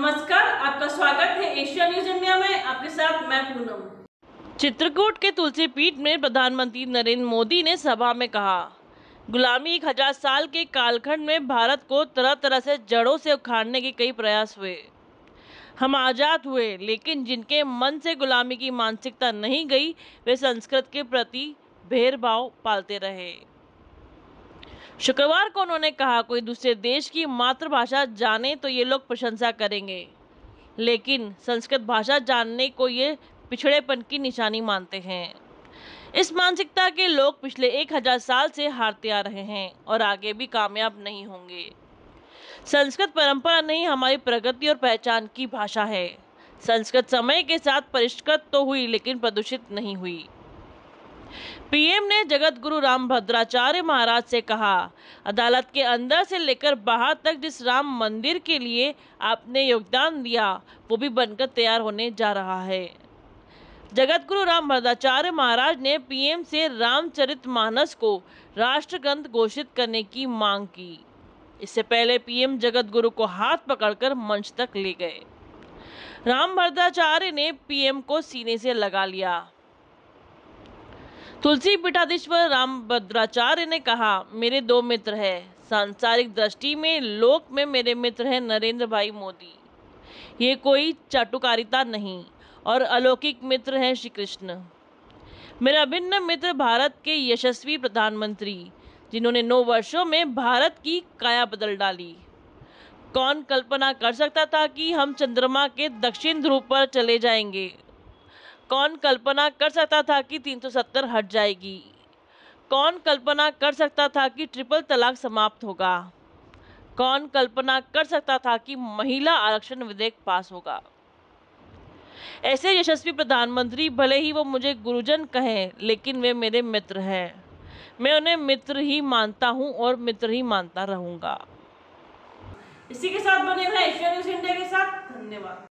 नमस्कार आपका स्वागत है एशिया न्यूज इंडिया में आपके साथ मैं पूनम चित्रकूट के तुलसी पीठ में प्रधानमंत्री नरेंद्र मोदी ने सभा में कहा गुलामी एक हजार साल के कालखंड में भारत को तरह तरह से जड़ों से उखाड़ने के कई प्रयास हुए हम आज़ाद हुए लेकिन जिनके मन से गुलामी की मानसिकता नहीं गई वे संस्कृत के प्रति भेदभाव पालते रहे शुक्रवार को उन्होंने कहा कोई दूसरे देश की मातृभाषा जाने तो ये लोग प्रशंसा करेंगे लेकिन संस्कृत भाषा जानने को ये पिछड़ेपन की निशानी मानते हैं इस मानसिकता के लोग पिछले एक हजार साल से हारते आ रहे हैं और आगे भी कामयाब नहीं होंगे संस्कृत परंपरा नहीं हमारी प्रगति और पहचान की भाषा है संस्कृत समय के साथ परिष्कृत तो हुई लेकिन प्रदूषित नहीं हुई पीएम ने जगत गुरु राम भद्राचार्य महाराज से कहा अदालत के अंदर से लेकर बाहर तक जिस राम मंदिर के लिए आपने योगदान दिया वो भी बनकर तैयार होने जा रहा है जगत गुरु राम भद्राचार्य महाराज ने पीएम से रामचरित मानस को राष्ट्र ग्रंथ घोषित करने की मांग की इससे पहले पीएम जगत गुरु को हाथ पकड़कर मंच तक ले गए राम भद्राचार्य ने पीएम को सीने से लगा लिया तुलसी पीठाधीश्वर राम भद्राचार्य ने कहा मेरे दो मित्र हैं सांसारिक दृष्टि में लोक में मेरे मित्र हैं नरेंद्र भाई मोदी ये कोई चाटुकारिता नहीं और अलौकिक मित्र हैं श्री कृष्ण मेरा अभिन्न मित्र भारत के यशस्वी प्रधानमंत्री जिन्होंने नौ वर्षों में भारत की काया बदल डाली कौन कल्पना कर सकता था कि हम चंद्रमा के दक्षिण ध्रुव पर चले जाएंगे कौन कल्पना कर सकता था कि 370 हट जाएगी कौन कल्पना कर सकता था कि ट्रिपल तलाक समाप्त होगा कौन कल्पना कर सकता था कि महिला आरक्षण विधेयक पास होगा ऐसे यशस्वी प्रधानमंत्री भले ही वो मुझे गुरुजन कहें लेकिन वे मेरे मित्र हैं मैं उन्हें मित्र ही मानता हूँ और मित्र ही मानता रहूंगा इसी के साथ बने रहे एशिया न्यूज इंडिया के साथ धन्यवाद